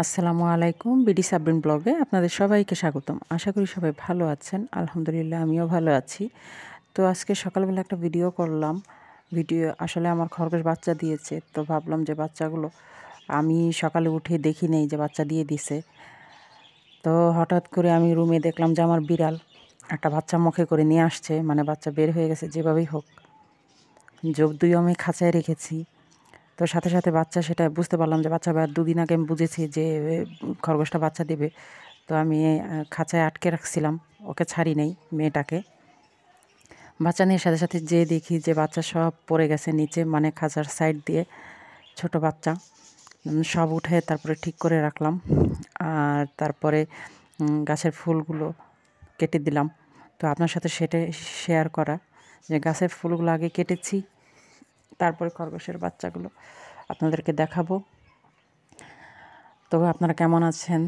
আসসালামু আলাইকুম বিডি সাবরিন ব্লগে আপনাদের সবাইকে স্বাগতম আশা করি সবাই ভালো আছেন আলহামদুলিল্লাহ আমিও ভালো আছি তো আজকে সকালবেলা একটা ভিডিও করলাম ভিডিও আসলে আমার খরগোশ বাচ্চা দিয়েছে তো ভাবলাম যে বাচ্চাগুলো আমি সকালে উঠে দেখি নেই যে বাচ্চা দিয়ে দিছে তো হঠাৎ করে আমি রুমে দেখলাম যে আমার বিড়াল একটা বাচ্চা মুখে করে নিয়ে আসছে মানে বাচ্চা বের হয়ে গেছে যেভাবেই হোক যোগ দুই আমি খাঁচায় রেখেছি তো সাথে সাথে বাচ্চা সেটা বুঝতে পারলাম যে বাচ্চা বা দুদিন আগে আমি বুঝেছি যে খরগোশটা বাচ্চা দেবে তো আমি খাঁচায় আটকে রাখছিলাম ওকে ছাড়ি নেই মেয়েটাকে বাচ্চা নিয়ে সাথে সাথে যেয়ে দেখি যে বাচ্চা সব পড়ে গেছে নিচে মানে খাঁচার সাইড দিয়ে ছোট বাচ্চা সব উঠে তারপরে ঠিক করে রাখলাম আর তারপরে গাছের ফুলগুলো কেটে দিলাম তো আপনার সাথে সেটা শেয়ার করা যে গাছের ফুলগুলো আগে কেটেছি তারপরে খরগোশের বাচ্চাগুলো আপনাদেরকে দেখাবো তো আপনারা কেমন আছেন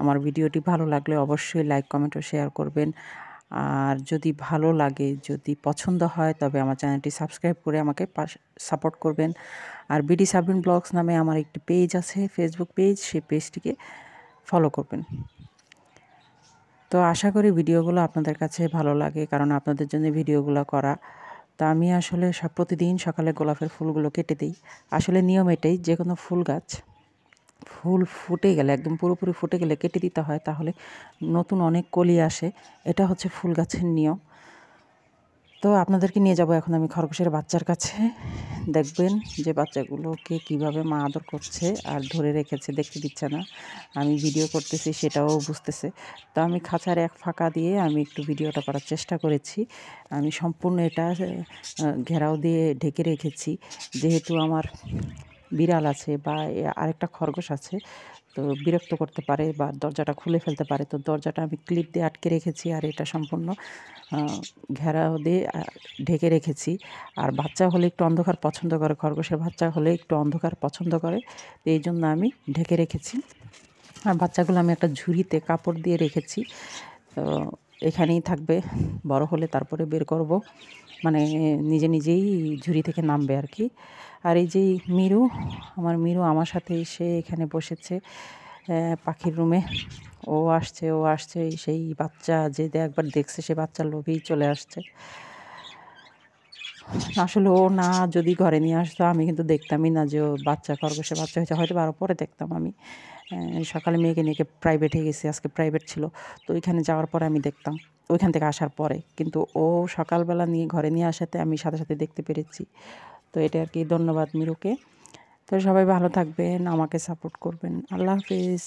আমার ভিডিওটি ভালো লাগলে অবশ্যই লাইক কমেন্ট ও শেয়ার করবেন আর যদি ভালো লাগে যদি পছন্দ হয় তবে আমার চ্যানেলটি সাবস্ক্রাইব করে আমাকে সাপোর্ট করবেন আর বিডি সাবিন ব্লগস নামে আমার একটি পেজ আছে ফেসবুক পেজ সেই পেজটিকে ফলো করবেন তো আশা করি ভিডিওগুলো আপনাদের কাছে ভালো লাগে কারণ আপনাদের জন্য ভিডিওগুলো করা তা আমি আসলে সব প্রতিদিন সকালে গোলাপের ফুলগুলো কেটে দিই আসলে নিয়ম এটাই যে কোনো ফুল গাছ ফুল ফুটে গেলে একদম পুরোপুরি ফুটে গেলে কেটে দিতে হয় তাহলে নতুন অনেক কলি আসে এটা হচ্ছে ফুল গাছের নিয়ম তো আপনাদেরকে নিয়ে যাব এখন আমি খরগোশের বাচ্চার কাছে দেখবেন যে বাচ্চাগুলোকে কিভাবে মা আদর করছে আর ধরে রেখেছে দেখতে দিচ্ছে না আমি ভিডিও করতেছি সেটাও বুঝতেছে তো আমি খাঁচার এক ফাঁকা দিয়ে আমি একটু ভিডিওটা করার চেষ্টা করেছি আমি সম্পূর্ণ এটা ঘেরাও দিয়ে ঢেকে রেখেছি যেহেতু আমার বিড়াল আছে বা আরেকটা খরগোশ আছে তো বিরক্ত করতে পারে বা দরজাটা খুলে ফেলতে পারে তো দরজাটা আমি ক্লিপ দিয়ে আটকে রেখেছি আর এটা সম্পূর্ণ ঘেরা দিয়ে ঢেকে রেখেছি আর বাচ্চা হলে একটু অন্ধকার পছন্দ করে খরগোশের বাচ্চা হলে একটু অন্ধকার পছন্দ করে তো এই জন্য আমি ঢেকে রেখেছি আর বাচ্চাগুলো আমি একটা ঝুড়িতে কাপড় দিয়ে রেখেছি তো এখানেই থাকবে বড় হলে তারপরে বের করব মানে নিজে নিজেই ঝুড়ি থেকে নামবে আর কি আর এই যে মিরু আমার মিরু আমার সাথে এসে এখানে বসেছে পাখির রুমে ও আসছে ও আসছে সেই বাচ্চা যে একবার দেখছে সে বাচ্চার লোভেই চলে আসছে আসলে ও না যদি ঘরে নিয়ে আসতো আমি কিন্তু দেখতামই না যে বাচ্চা খরগোশে বাচ্চা হয়েছে হয়তো আরও পরে দেখতাম আমি সকালে মেয়েকে নিয়ে প্রাইভেটে গেছি আজকে প্রাইভেট ছিল তো ওইখানে যাওয়ার পরে আমি দেখতাম ওইখান থেকে আসার পরে কিন্তু ও সকালবেলা নিয়ে ঘরে নিয়ে আসাতে আমি সাথে সাথে দেখতে পেরেছি তো এটা আর কি ধন্যবাদ মিরুকে তো সবাই ভালো থাকবেন আমাকে সাপোর্ট করবেন আল্লাহ হাফিজ